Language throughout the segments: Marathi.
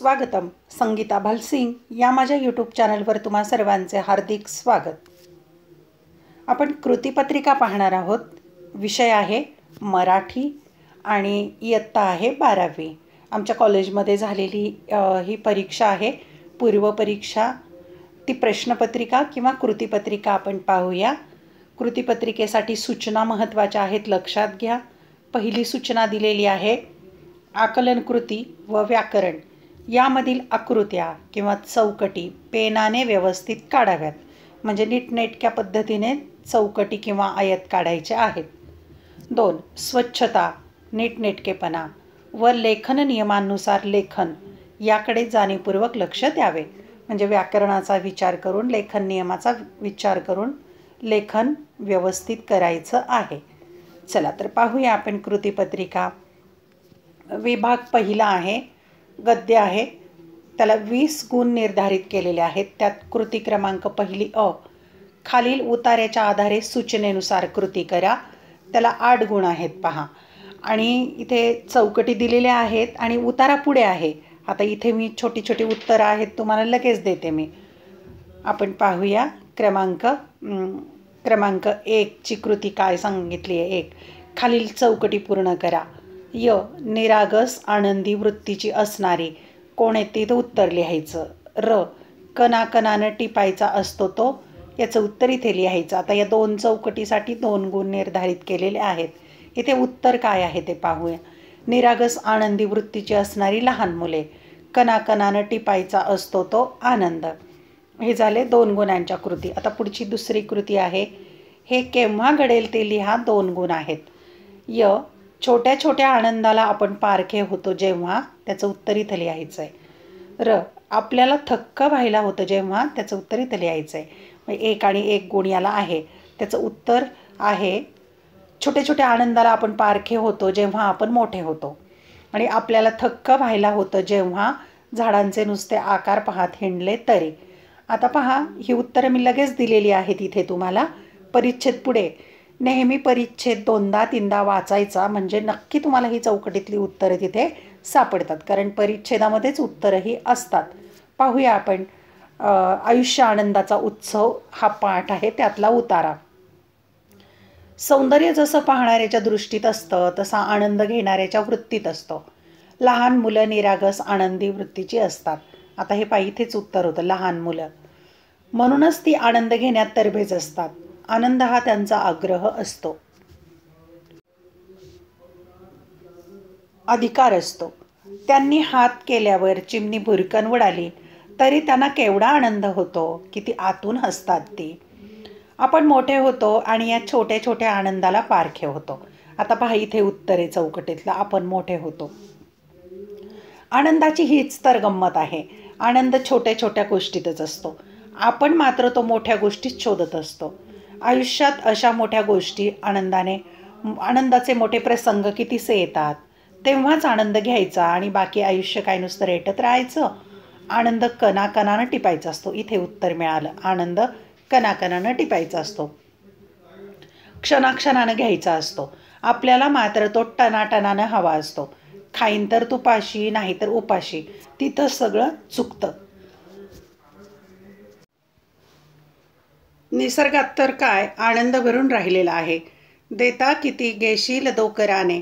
स्वागतम संगीता भालसिंग या माझ्या यूट्यूब चॅनलवर तुम्हा सर्वांचे हार्दिक स्वागत आपण कृतीपत्रिका पाहणार आहोत विषय आहे मराठी आणि इयत्ता आहे बारावी आमच्या कॉलेजमध्ये झालेली ही परीक्षा आहे पूर्वपरीक्षा ती प्रश्नपत्रिका किंवा कृतीपत्रिका आपण पाहूया कृतीपत्रिकेसाठी सूचना महत्त्वाच्या आहेत लक्षात घ्या पहिली सूचना दिलेली आहे आकलनकृती व व्याकरण यामधील आकृत्या किंवा चौकटी पेनाने व्यवस्थित काढाव्यात म्हणजे नीटनेटक्या पद्धतीने चौकटी किंवा आयत काढायचे आहेत दोन स्वच्छता नीटनेटकेपणा व लेखन नियमांनुसार लेखन याकडे जाणीवपूर्वक लक्ष द्यावे म्हणजे व्याकरणाचा विचार करून लेखन नियमाचा विचार करून लेखन व्यवस्थित करायचं आहे चला तर पाहूया आपण कृतीपत्रिका विभाग पहिला आहे गद्य आहे त्याला वीस गुण निर्धारित केलेले आहेत त्यात कृती क्रमांक पहिली अ खालील उतार्याच्या आधारे सूचनेनुसार कृती करा त्याला आठ गुण आहेत पहा आणि इथे चौकटी दिलेल्या आहेत आणि उतारा पुढे आहे आता इथे मी छोटी छोटी उत्तरं आहेत तुम्हाला लगेच देते मी आपण पाहूया क्रमांक क्रमांक एकची कृती काय सांगितली आहे एक खालील चौकटी पूर्ण करा य निरागस आनंदी वृत्तीची असणारी कोणेतीत उत्तर लिहायचं र कणाकणानं टिपायचा असतो तो याचं उत्तर इथे लिहायचं आता या दोन चौकटीसाठी दोन गुण निर्धारित केलेले आहेत इथे उत्तर काय आहे ते पाहूया निरागस आनंदी वृत्तीची असणारी लहान मुले कणाकणानं टिपायचा असतो तो आनंद हे झाले दोन गुणांच्या कृती आता पुढची दुसरी कृती आहे हे केव्हा घडेल ते लिहा दोन गुण आहेत य छोट्या छोट्या आनंदाला आपण पारखे होतो जेव्हा त्याचं उत्तर इथं लिहायचं आहे र आपल्याला थक्क व्हायला होतं जेव्हा त्याचं उत्तर इथं लिहायचं आहे एक आणि एक गुण याला आहे त्याचं उत्तर आहे छोट्या छोट्या आनंदाला आपण पारखे होतो जेव्हा आपण मोठे होतो आणि आपल्याला थक्क व्हायला होतं जेव्हा झाडांचे नुसते आकार पाहत हिंडले तरी आता पहा ही उत्तरं मी लगेच दिलेली आहेत इथे तुम्हाला परिच्छेद पुढे नेहमी परिच्छेद दोनदा तीनदा वाचायचा म्हणजे नक्की तुम्हाला ही चौकटीतली उत्तरं तिथे सापडतात कारण परिच्छेदामध्येच उत्तरंही असतात पाहूया आपण आयुष्य आनंदाचा उत्सव हा पाठ आहे त्यातला उतारा सौंदर्य जसं पाहणाऱ्याच्या दृष्टीत असतं तसा आनंद घेणाऱ्याच्या वृत्तीत असतो लहान मुलं निरागस आनंदी वृत्तीची असतात आता हे पाहिजेच उत्तर होतं लहान मुलं म्हणूनच ती आनंद घेण्यात तरबेज असतात आनंद हा त्यांचा आग्रह असतो अधिकार असतो त्यांनी हात केल्यावर चिमणी भुरकन उडाली तरी त्यांना केवढा आनंद होतो की ती आतून हसतात ती आपण मोठे होतो आणि या छोट्या छोट्या आनंदाला पारखे होतो आता पहा इथे उत्तरे चौकटीतला आपण मोठे होतो आनंदाची हीच तर गंमत आहे आनंद छोट्या छोट्या गोष्टीतच असतो आपण मात्र तो मोठ्या गोष्टीत शोधत असतो आयुष्यात अशा मोठ्या गोष्टी आनंदाने आनंदाचे मोठे प्रसंग कितीसे येतात तेव्हाच आनंद घ्यायचा आणि बाकी आयुष्य काय नुसतं रेटत राहायचं आनंद कणाकणानं टिपायचा असतो इथे उत्तर मिळालं आनंद कणाकणानं टिपायचा असतो क्षणाक्षणानं घ्यायचा असतो आपल्याला मात्र तो टनाटनानं हवा असतो खाईन तर तुपाशी नाही तर उपाशी तिथं सगळं चुकतं निसर्गात तर काय आनंद भरून राहिलेला आहे देता किती गेशील दोकराने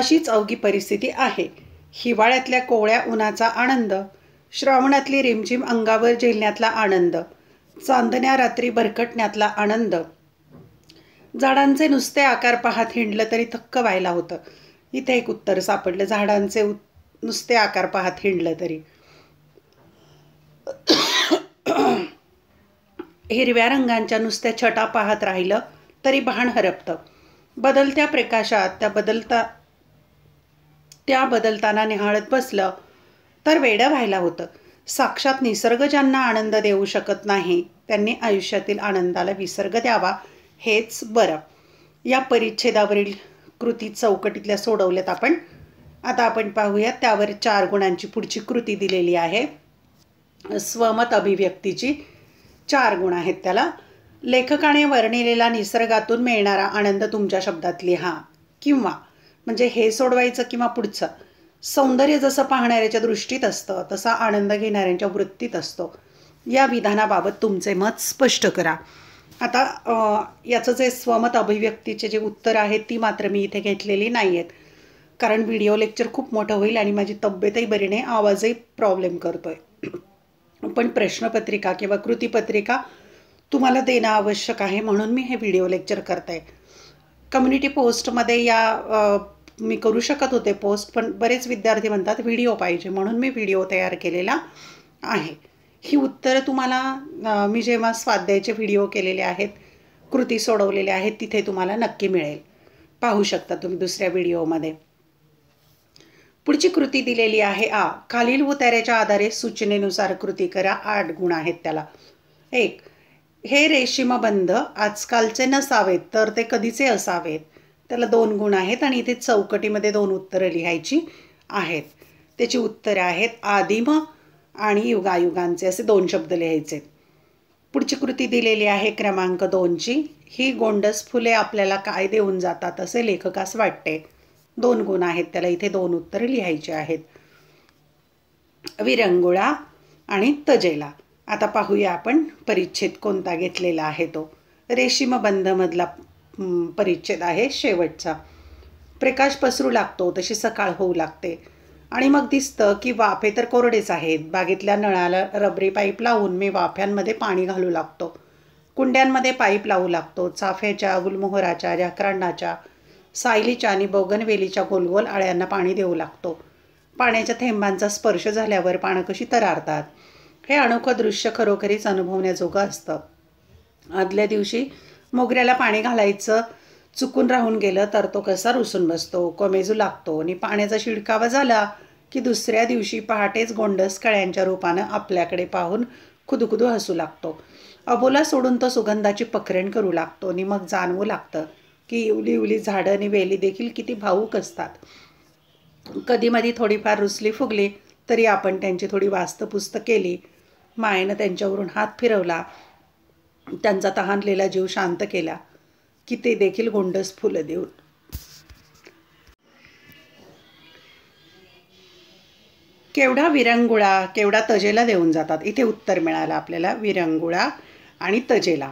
अशीच अवघी परिस्थिती आहे हिवाळ्यातल्या कोवळ्या उन्हाचा आनंद श्रावणातली रिमझिम अंगावर झेलण्यातला आनंद चांदण्या रात्री भरकटण्यातला आनंद झाडांचे नुसते आकार पाहत हिंडलं तरी थक्क व्हायला होतं इथे एक उत्तर सापडलं झाडांचे नुसते आकार पाहत हिंडलं तरी हिरव्या रंगांच्या नुसत्या छटा पाहत राहिलं तरी भान हरपतं बदलत्या प्रकाशात त्या बदलता त्या बदलताना निहाळत बसलं तर वेडं व्हायला होतं साक्षात निसर्ग ज्यांना आनंद देऊ शकत नाही त्यांनी आयुष्यातील आनंदाला विसर्ग द्यावा हेच बरं या परिच्छेदावरील कृती चौकटीतल्या सोडवल्यात आपण आता आपण पाहूया त्यावर चार गुणांची पुढची कृती दिलेली आहे स्वमत अभिव्यक्तीची चार गुण आहेत त्याला लेखकाने वर्णिलेला निसर्गातून मिळणारा आनंद तुमच्या शब्दात लिहा किंवा म्हणजे हे सोडवायचं किंवा पुढचं सौंदर्य जसं पाहणाऱ्याच्या दृष्टीत असतं तसा आनंद घेणाऱ्यांच्या वृत्तीत असतो या विधानाबाबत तुमचे मत स्पष्ट करा आता याचं जे स्वमत अभिव्यक्तीचे जे उत्तर आहेत ती मात्र मी इथे घेतलेली नाही आहेत कारण व्हिडिओ लेक्चर खूप मोठं होईल आणि माझी तब्येतही बरी नाही आवाजही प्रॉब्लेम करतो आहे पण प्रश्नपत्रिका किंवा कृतीपत्रिका तुम्हाला देणं आवश्यक आहे म्हणून मी हे व्हिडिओ लेक्चर करत आहे कम्युनिटी पोस्टमध्ये या मी करू शकत होते पोस्ट पण बरेच विद्यार्थी म्हणतात व्हिडिओ पाहिजे म्हणून मी व्हिडिओ तयार केलेला आहे ही उत्तरं तुम्हाला मी जेव्हा स्वाध्यायचे व्हिडिओ केलेले आहेत कृती सोडवलेले आहेत तिथे तुम्हाला नक्की मिळेल पाहू शकता तुम्ही दुसऱ्या व्हिडिओमध्ये पुढची कृती दिलेली आहे आ खालील उतार्याच्या आधारे सूचनेनुसार कृती करा आठ गुण आहेत त्याला एक हे रेशीमबंध आजकालचे नसावेत तर ते कधीचे असावेत त्याला दोन गुण आहेत आणि इथे चौकटीमध्ये दोन उत्तरं लिहायची आहेत त्याची उत्तरं आहेत आदिम आणि युगायुगांचे असे दोन शब्द लिहायचे पुढची कृती दिलेली आहे क्रमांक दोनची ही गोंडस फुले आपल्याला काय देऊन जातात असे लेखकास वाटते दोन गुण आहेत त्याला इथे दोन उत्तर लिहायचे आहेत विरंगुळा आणि तजेला आता पाहूया आपण परिच्छेद कोणता घेतलेला आहे तो मधला परिच्छेद आहे शेवटचा प्रकाश पसरू लागतो तशी सकाळ होऊ लागते आणि मग दिसतं की वाफे तर कोरडेच आहेत बागेतल्या नळाला रबरी पाईप लावून मी वाफ्यांमध्ये पाणी घालू लागतो कुंड्यांमध्ये पाईप लावू लागतो चाफ्याच्या गुलमोहराच्या जाकरांडाच्या सायलीच्या आणि बोगनवेलीच्या गोलगोल आळ्यांना पाणी देऊ लागतो पाण्याच्या थेंबांचा स्पर्श झाल्यावर पानं कशी तरारतात हे अनोखं दृश्य खरोखरीच अनुभवण्याजोगं असतं आदल्या दिवशी मोगऱ्याला पाणी घालायचं चुकून राहून गेलं तर तो कसा रुसून बसतो कोमेजू लागतो आणि पाण्याचा शिडकावा झाला की दुसऱ्या दिवशी पहाटेच गोंडस कळ्यांच्या रूपानं आपल्याकडे पाहून खुदुखुदू हसू लागतो अबोला सोडून तो सुगंधाची पखरेण करू लागतो आणि मग जाणवू लागतं की इवली इवली झाडं आणि वेली देखील किती भाऊक असतात कधी मधी थोडीफार रुसली फुगली तरी आपण त्यांची थोडी वास्तपुस्त केली मायेनं त्यांच्यावरून हात फिरवला त्यांचा तहानलेला जीव शांत केला की ते देखील गोंडस फुलं देऊन केवढा विरंगुळा केवढा तजेला देऊन जातात इथे उत्तर मिळालं आपल्याला विरंगुळा आणि तजेला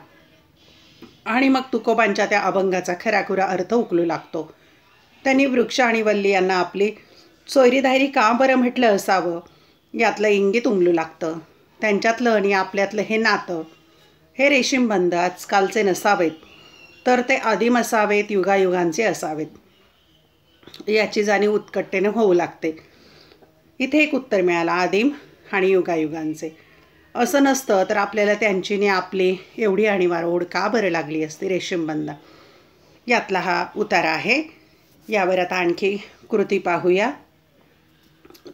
आणि मग तुकोबांच्या त्या अभंगाचा खराखुरा अर्थ उकलू लागतो त्यांनी वृक्ष आणि वल्ली यांना आपली सोयरीधायरी का बरं म्हटलं असावं यातलं इंगित उमलू लागतं त्यांच्यातलं आणि आपल्यातलं हे नातं हे रेशीमबंध आजकालचे नसावेत तर ते आदिम असावेत युगायुगांचे असावेत याची जाणीव उत्कट्टेने होऊ लागते इथे एक उत्तर मिळालं आदिम आणि युगायुगांचे असं नसतं तर आपल्याला त्यांचीने आपली एवढी आणीवार ओढ का बरं लागली असती रेशीमबंद यातला हा उतारा आहे यावर आता आणखी कृती पाहूया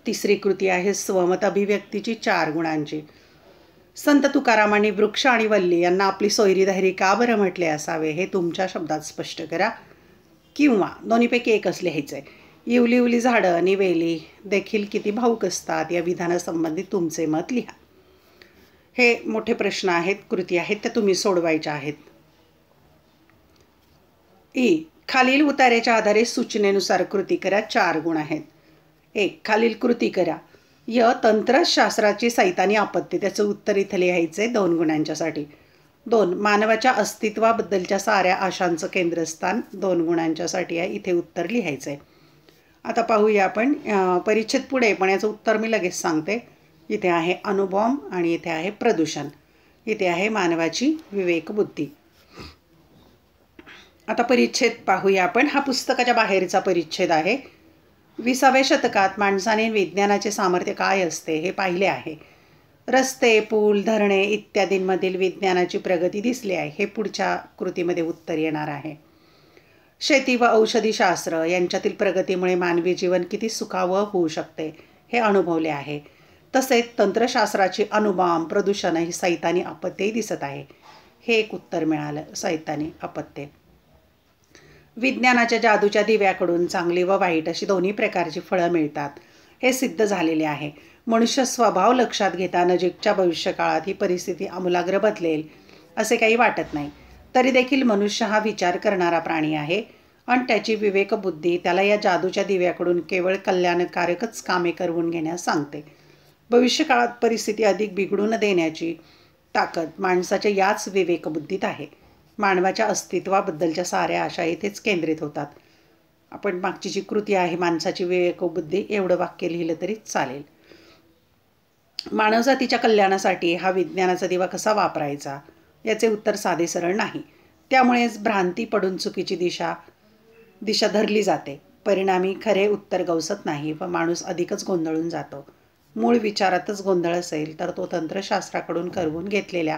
तिसरी कृती आहे स्वमत अभिव्यक्तीची चार गुणांची संत तुकारामाने वृक्ष आणि वल्ली यांना आपली धैरी का बरं म्हटले असावे हे तुमच्या शब्दात स्पष्ट करा किंवा दोन्हीपैकी एक लिहायचं आहे इवली उवली झाडं आणि वेली देखील किती भाऊक असतात या विधानासंबंधी तुमचे मत लिहा हे मोठे प्रश्न आहेत कृती आहेत त्या तुम्ही सोडवायच्या आहेत ई खालील उतारेच्या आधारे सूचनेनुसार कृती करा चार गुण आहेत एक खालील कृती करा य तंत्रशास्त्राची सैतानी आपत्ती त्याचं उत्तर इथं लिहायचं आहे दोन गुणांच्यासाठी दोन मानवाच्या अस्तित्वाबद्दलच्या साऱ्या आशांचं केंद्रस्थान दोन गुणांच्यासाठी आहे इथे उत्तर लिहायचं आहे आता पाहूया आपण परिच्छेद पुढे पण याचं उत्तर मी लगेच सांगते इथे आहे अणुबॉम्ब आणि इथे आहे प्रदूषण इथे आहे मानवाची विवेकबुद्धी आता परिच्छेद पाहूया आपण हा पुस्तकाच्या बाहेरचा परिच्छेद आहे विसाव्या शतकात माणसाने विज्ञानाचे सामर्थ्य काय असते हे पाहिले आहे रस्ते पूल धरणे इत्यादींमधील विज्ञानाची प्रगती दिसली आहे हे पुढच्या कृतीमध्ये उत्तर येणार आहे शेती व औषधीशास्त्र यांच्यातील प्रगतीमुळे मानवी जीवन किती सुखावं होऊ शकते हे अनुभवले आहे तसेच तंत्रशास्त्राची अनुबाम प्रदूषण ही सैतानी अपत्ये दिसत आहे हे एक उत्तर मिळालं सैतानी अपत्ये विज्ञानाच्या जादूच्या दिव्याकडून चांगली व वाईट अशी दोन्ही प्रकारची फळं मिळतात हे सिद्ध झालेले आहे मनुष्य स्वभाव लक्षात घेता नजीकच्या भविष्यकाळात ही परिस्थिती आमूलाग्र बदलेल असे काही वाटत नाही तरी देखील मनुष्य हा विचार करणारा प्राणी आहे आणि त्याची विवेकबुद्धी त्याला या जादूच्या दिव्याकडून केवळ कल्याणकारकच कामे करवून घेण्यास सांगते भविष्यकाळात परिस्थिती अधिक बिघडून देण्याची ताकद माणसाच्या याच विवेकबुद्धीत आहे मानवाच्या अस्तित्वाबद्दलच्या साऱ्या आशा येथेच केंद्रित होतात आपण मागची जी कृती आहे माणसाची विवेकबुद्धी एवढं वाक्य लिहिलं तरी चालेल मानवजातीच्या कल्याणासाठी हा विज्ञानाचा दिवा कसा वापरायचा याचे उत्तर साधे सरळ नाही त्यामुळेच भ्रांती पडून चुकीची दिशा दिशा धरली जाते परिणामी खरे उत्तर गवसत नाही व माणूस अधिकच गोंधळून जातो मूळ विचारातच गोंधळ असेल तर तो तंत्रशास्त्राकडून करवून घेतलेल्या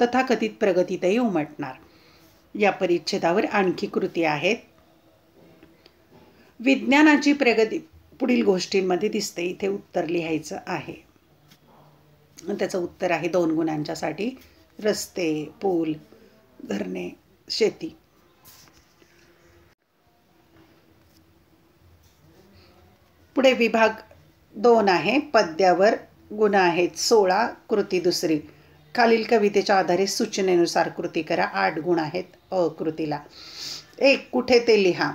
तथाकथित प्रगतीतही उमटणार या परिच्छेदावर आणखी कृती आहेत विज्ञानाची प्रगती पुढील गोष्टींमध्ये दिसते इथे उत्तर लिहायचं आहे त्याचं उत्तर आहे दोन गुणांच्यासाठी रस्ते पूल धरणे शेती पुढे विभाग दोन आहे पद्यावर गुण आहेत सोळा कृती दुसरी खालील कवितेच्या आधारे सूचनेनुसार कृती करा आठ गुण आहेत अकृतीला एक कुठे ते लिहा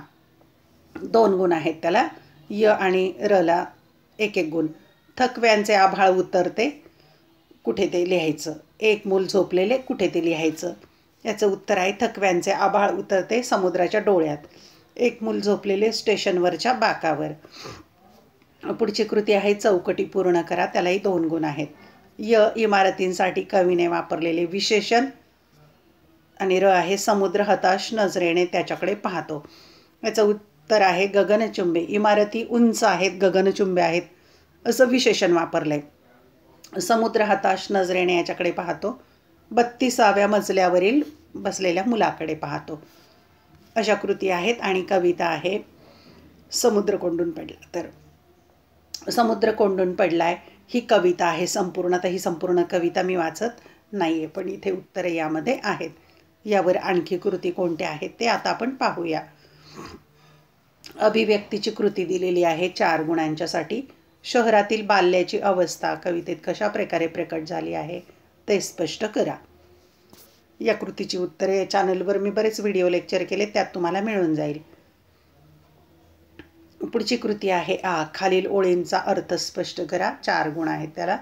दोन गुण आहेत त्याला य आणि रला एक एक गुण थकव्यांचे आभाळ उतरते कुठे ते लिहायचं एक मूल झोपलेले कुठे ते लिहायचं याचं उत्तर आहे थकव्यांचे आभाळ उतरते समुद्राच्या डोळ्यात एक मूल झोपलेले स्टेशनवरच्या बाकावर पुढची कृती आहे चौकटी पूर्ण करा त्यालाही दोन गुण आहेत य इमारतींसाठी कवीने वापरलेले विशेषण आणि र आहे समुद्र हताश नजरेने त्याच्याकडे पाहतो याचं उत्तर आहे गगनचुंबे इमारती उंच आहेत गगनचुंबे आहेत असं विशेषण वापरलं आहे समुद्र हताश नजरेने याच्याकडे पाहतो बत्तीसाव्या मजल्यावरील बसलेल्या मुलाकडे पाहतो अशा कृती आहेत आणि कविता आहे समुद्र कोंडून पडला तर समुद्र कोंडून पडलाय ही कविता आहे संपूर्ण तर ही संपूर्ण कविता मी वाचत नाही आहे पण इथे उत्तरे यामध्ये आहेत यावर आणखी कृती कोणत्या आहेत ते आता आपण पाहूया अभिव्यक्तीची कृती दिलेली आहे चार गुणांच्यासाठी शहरातील बाल्याची अवस्था कवितेत कशा प्रकारे प्रकट झाली आहे ते स्पष्ट करा या कृतीची उत्तरे चॅनलवर मी बरेच व्हिडिओ लेक्चर केले त्यात तुम्हाला मिळून जाईल पुढची कृती आहे आ खालील ओळींचा अर्थ स्पष्ट करा चार गुण आहेत त्याला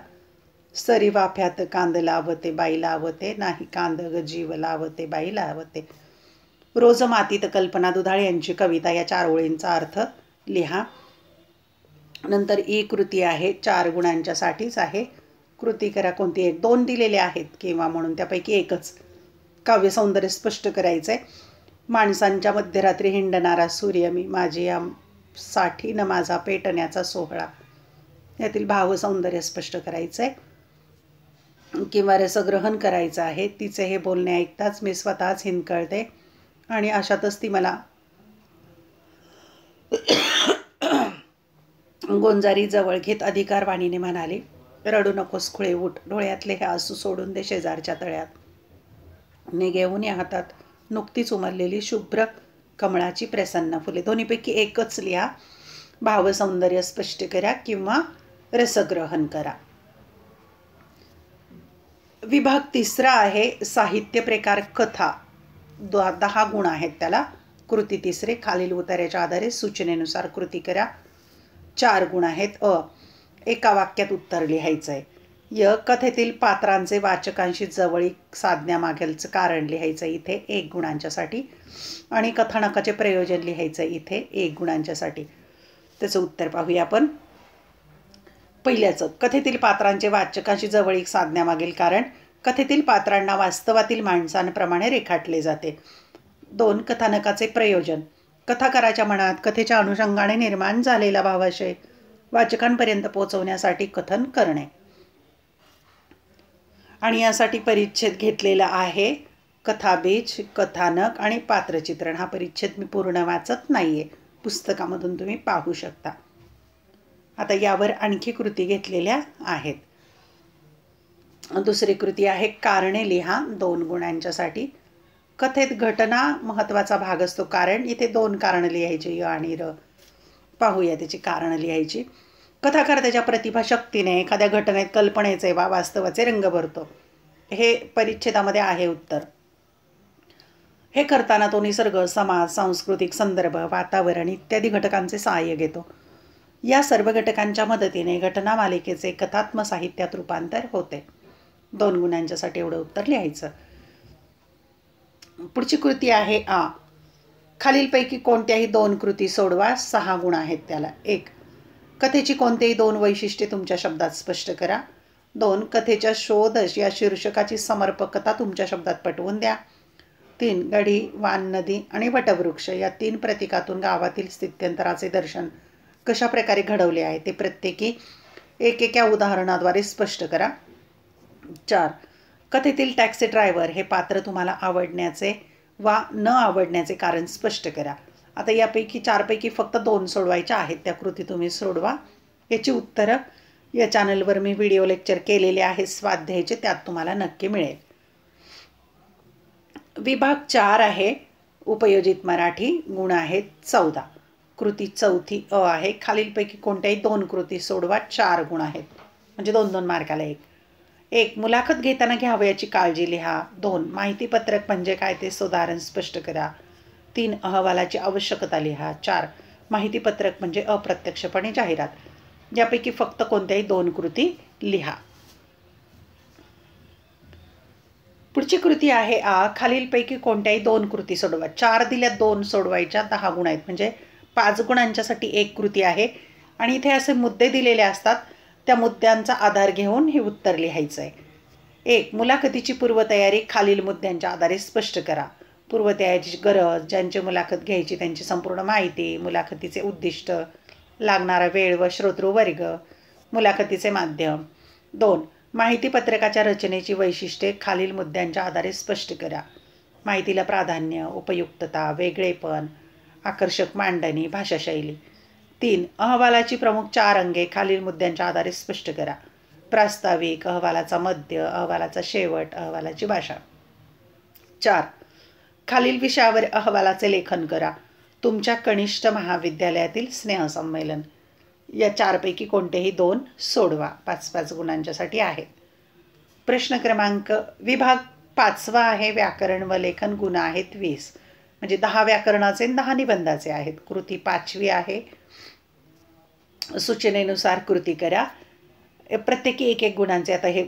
सरी वाफ्यात कांद लावते बाई लावते नाही कांद जीव लावते बाई लावते रोज मातीत कल्पना दुधाळे यांची कविता या चार ओळींचा अर्थ लिहा नंतर ई कृती आहे चार गुणांच्यासाठीच आहे कृती करा कोणती एक दोन दिलेले आहेत किंवा म्हणून त्यापैकी एकच काव्य सौंदर्य स्पष्ट करायचं आहे माणसांच्या मध्यरात्री हिंडणारा सूर्य मी माझी या साठी माझा पेटण्याचा सोहळा यातील सौंदर्य स्पष्ट करायचं आहे किंवा रसग्रहण करायचं आहे तिचे हे बोलणे ऐकताच मी स्वतःच हिंदकळते आणि अशातच ती मला गोंजारी जवळ घेत अधिकारवाणीने म्हणाली रडू नकोस खुळे उठ डोळ्यातले हे आसू सोडून दे शेजारच्या तळ्यात ने घेऊन या हातात नुकतीच उमरलेली शुभ्र कमळाची प्रसन्न फुले दोन्हीपैकी एकच लिहा भावसौंदर्य स्पष्ट करा किंवा रसग्रहण करा विभाग तिसरा आहे साहित्य प्रकार कथा दहा गुण आहेत त्याला कृती तिसरे खालील उतार्याच्या आधारे सूचनेनुसार कृती करा चार गुण आहेत अ एका वाक्यात उत्तर लिहायचं आहे य कथेतील पात्रांचे वाचकांशी जवळीक साधण्यामागेलचं कारण लिहायचं इथे एक गुणांच्यासाठी आणि कथानकाचे प्रयोजन लिहायचं इथे एक गुणांच्यासाठी त्याचं उत्तर पाहूया आपण पहिल्याचं कथेतील पात्रांचे वाचकांशी जवळीक साधण्यामागील कारण कथेतील पात्रांना वास्तवातील माणसांप्रमाणे रेखाटले जाते दोन कथानकाचे प्रयोजन कथाकाराच्या मनात कथेच्या अनुषंगाने निर्माण झालेला भावाशय वाचकांपर्यंत पोहोचवण्यासाठी कथन करणे आणि यासाठी परिच्छेद घेतलेला आहे कथाबीज कथानक आणि पात्रचित्रण हा परिच्छेद मी पूर्ण वाचत नाही आहे पुस्तकामधून तुम्ही पाहू शकता आता यावर आणखी कृती घेतलेल्या आहेत दुसरी कृती आहे कारणे लिहा दोन गुणांच्यासाठी कथेत घटना महत्त्वाचा भाग असतो कारण इथे दोन कारणं लिहायची य आणि र पाहूया त्याची कारणं लिहायची कथाकार त्याच्या प्रतिभा शक्तीने एखाद्या घटनेत कल्पनेचे वा वास्तवाचे रंग भरतो हे परिच्छेदामध्ये आहे उत्तर हे करताना तो निसर्ग समाज सांस्कृतिक संदर्भ वातावरण इत्यादी घटकांचे सहाय्य घेतो या सर्व घटकांच्या मदतीने घटना मालिकेचे कथात्म साहित्यात रूपांतर होते दोन गुणांच्यासाठी एवढं उत्तर लिहायचं पुढची कृती आहे आ खालीलपैकी कोणत्याही दोन कृती सोडवा सहा गुण आहेत त्याला एक कथेची कोणतेही दोन वैशिष्ट्ये तुमच्या शब्दात स्पष्ट करा दोन कथेच्या शोधश या शीर्षकाची समर्पकता तुमच्या शब्दात पटवून द्या तीन गढी वान नदी आणि वटवृक्ष या तीन प्रतीकातून गावातील स्थित्यंतराचे दर्शन कशा प्रकारे घडवले आहे ते प्रत्येकी एकेक्या उदाहरणाद्वारे स्पष्ट करा चार कथेतील टॅक्सी ड्रायव्हर हे पात्र तुम्हाला आवडण्याचे वा न आवडण्याचे कारण स्पष्ट करा आता यापैकी चारपैकी फक्त दोन सोडवायच्या आहेत त्या कृती तुम्ही सोडवा याची उत्तरं या चॅनलवर मी व्हिडिओ लेक्चर केलेले आहे स्वाध्यायचे त्यात तुम्हाला नक्की मिळेल विभाग चार आहे उपयोजित मराठी गुण आहेत चौदा कृती चौथी अ आहे खालीलपैकी कोणत्याही दोन कृती सोडवा चार गुण आहेत म्हणजे दोन दोन मार्काला एक एक मुलाखत घेताना घ्यावयाची याची काळजी लिहा दोन माहितीपत्रक म्हणजे काय ते सुधारण स्पष्ट करा तीन अहवालाची आवश्यकता लिहा चार माहितीपत्रक म्हणजे अप्रत्यक्षपणे जाहिरात यापैकी फक्त कोणत्याही दोन कृती लिहा पुढची कृती आहे आ खालीलपैकी कोणत्याही दोन कृती सोडवा चार दिल्या दोन सोडवायच्या दहा गुण आहेत म्हणजे पाच गुणांच्यासाठी एक कृती आहे आणि इथे असे मुद्दे दिलेले असतात त्या मुद्द्यांचा आधार घेऊन हे उत्तर लिहायचं आहे एक मुलाखतीची पूर्वतयारी खालील मुद्द्यांच्या आधारे स्पष्ट करा पूर्वतयारीची गरज ज्यांची मुलाखत घ्यायची त्यांची संपूर्ण माहिती मुलाखतीचे उद्दिष्ट लागणारा वेळ व श्रोतृवर्ग मुलाखतीचे माध्यम दोन माहितीपत्रकाच्या रचनेची वैशिष्ट्ये खालील मुद्द्यांच्या आधारे स्पष्ट करा माहितीला प्राधान्य उपयुक्तता वेगळेपण आकर्षक मांडणी भाषाशैली तीन अहवालाची प्रमुख चार अंगे खालील मुद्द्यांच्या आधारे स्पष्ट करा प्रास्ताविक अहवालाचा मध्य अहवालाचा शेवट अहवालाची भाषा चार खालील विषयावर अहवालाचे लेखन करा तुमच्या कनिष्ठ महाविद्यालयातील स्नेहसंमेलन या चारपैकी कोणतेही दोन सोडवा पाच पाच गुणांच्यासाठी आहेत प्रश्न क्रमांक विभाग पाचवा आहे व्याकरण व लेखन गुण आहेत वीस म्हणजे दहा व्याकरणाचे दहा निबंधाचे आहेत कृती पाचवी आहे सूचनेनुसार कृती करा प्रत्येकी एक एक गुणांचे आता हे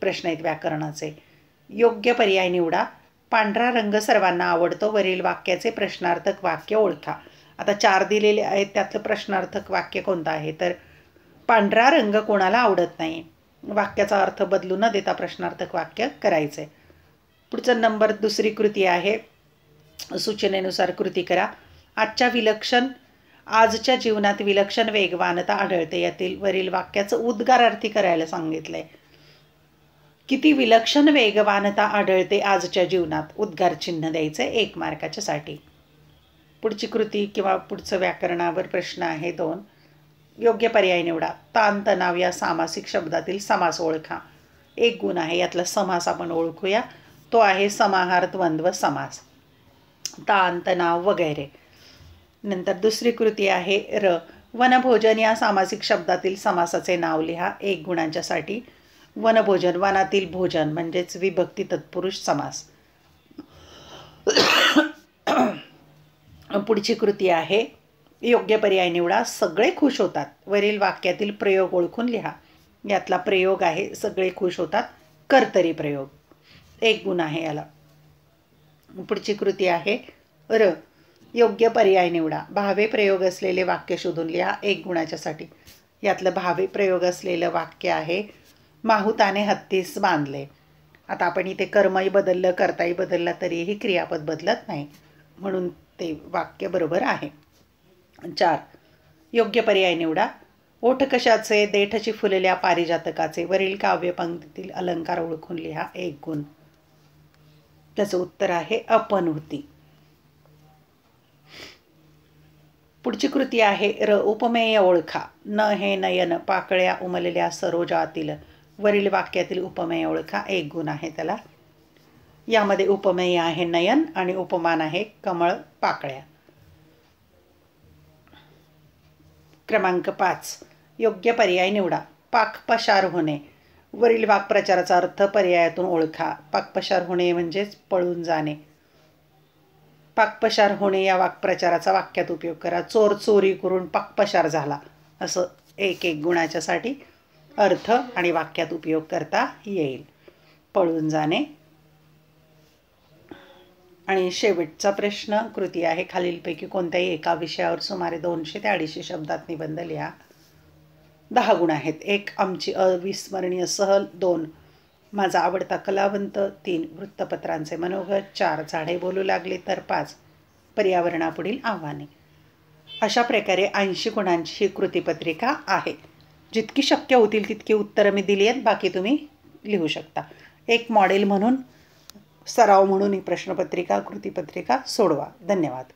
प्रश्न आहेत व्याकरणाचे योग्य पर्याय निवडा पांढरा रंग सर्वांना आवडतो वरील वाक्याचे प्रश्नार्थक वाक्य ओळखा आता चार दिलेले आहेत त्यातलं प्रश्नार्थक वाक्य कोणतं आहे तर पांढरा रंग कोणाला आवडत नाही वाक्याचा अर्थ बदलू न देता प्रश्नार्थक वाक्य करायचं आहे पुढचं नंबर दुसरी कृती आहे सूचनेनुसार कृती करा आजच्या विलक्षण आजच्या जीवनात विलक्षण वेगवानता आढळते यातील वरील वाक्याचं उद्गारार्थी करायला सांगितलं आहे किती विलक्षण वेगवानता आढळते आजच्या जीवनात उद्गार चिन्ह द्यायचं एक मार्काच्यासाठी पुढची कृती किंवा पुढचं व्याकरणावर प्रश्न आहे दोन योग्य पर्याय निवडा ताणतणाव या सामासिक शब्दातील समास ओळखा एक गुण आहे यातला समास आपण ओळखूया तो आहे समाहार द्वंद्व समास ताणतणाव वगैरे नंतर दुसरी कृती आहे र वनभोजन या सामासिक शब्दातील समासाचे नाव लिहा एक गुणांच्यासाठी वनभोजन वनातील भोजन म्हणजेच विभक्ती तत्पुरुष समास पुढची कृती आहे योग्य पर्याय निवडा सगळे खुश होतात वरील वाक्यातील प्रयोग ओळखून लिहा यातला प्रयोग आहे सगळे खुश होतात कर्तरी प्रयोग एक गुण आहे याला पुढची कृती आहे र योग्य पर्याय निवडा भावे प्रयोग असलेले वाक्य शोधून लिहा एक गुणाच्यासाठी यातलं भावे प्रयोग असलेलं वाक्य आहे माहुताने हत्तीस बांधले आता आपण इथे कर्मही बदललं करताही बदलला तरीही क्रियापद बदलत नाही म्हणून ते वाक्य बरोबर आहे चार योग्य पर्याय निवडा ओठ कशाचे देठची फुलेल्या पारिजातकाचे वरील काव्यपंक्तीतील अलंकार ओळखून लिहा एक गुण त्याचं उत्तर आहे होती पुढची कृती आहे र उपमेय ओळखा न हे नयन पाकळ्या उमलेल्या सरोजातील वरील वाक्यातील उपमेय ओळखा एक गुण आहे त्याला यामध्ये उपमेय आहे नयन आणि उपमान आहे कमळ पाकळ्या क्रमांक पाच योग्य पर्याय निवडा पाकपशार होणे वरील वाक्प्रचाराचा अर्थ पर्यायातून ओळखा पाकपशार होणे म्हणजेच पळून जाणे पाकपशार होणे या वाक्प्रचाराचा वाक्यात उपयोग करा चोर चोरी करून पाकपशार झाला असं एक एक गुणाच्यासाठी अर्थ आणि वाक्यात उपयोग करता येईल पळून जाणे आणि शेवटचा प्रश्न कृती आहे खालीलपैकी कोणत्याही एका विषयावर सुमारे दोनशे ते अडीचशे शब्दात निबंध लिहा दहा गुण आहेत एक आमची अविस्मरणीय सहल दोन माझा आवडता कलावंत तीन वृत्तपत्रांचे मनोगत चार झाडे बोलू लागले तर पाच पर्यावरणापुढील आव्हाने अशा प्रकारे ऐंशी गुणांची ही कृतीपत्रिका आहे जितकी शक्य होतील तितकी उत्तरं मी दिली आहेत बाकी तुम्ही लिहू शकता एक मॉडेल म्हणून सराव म्हणून ही प्रश्नपत्रिका कृतीपत्रिका सोडवा धन्यवाद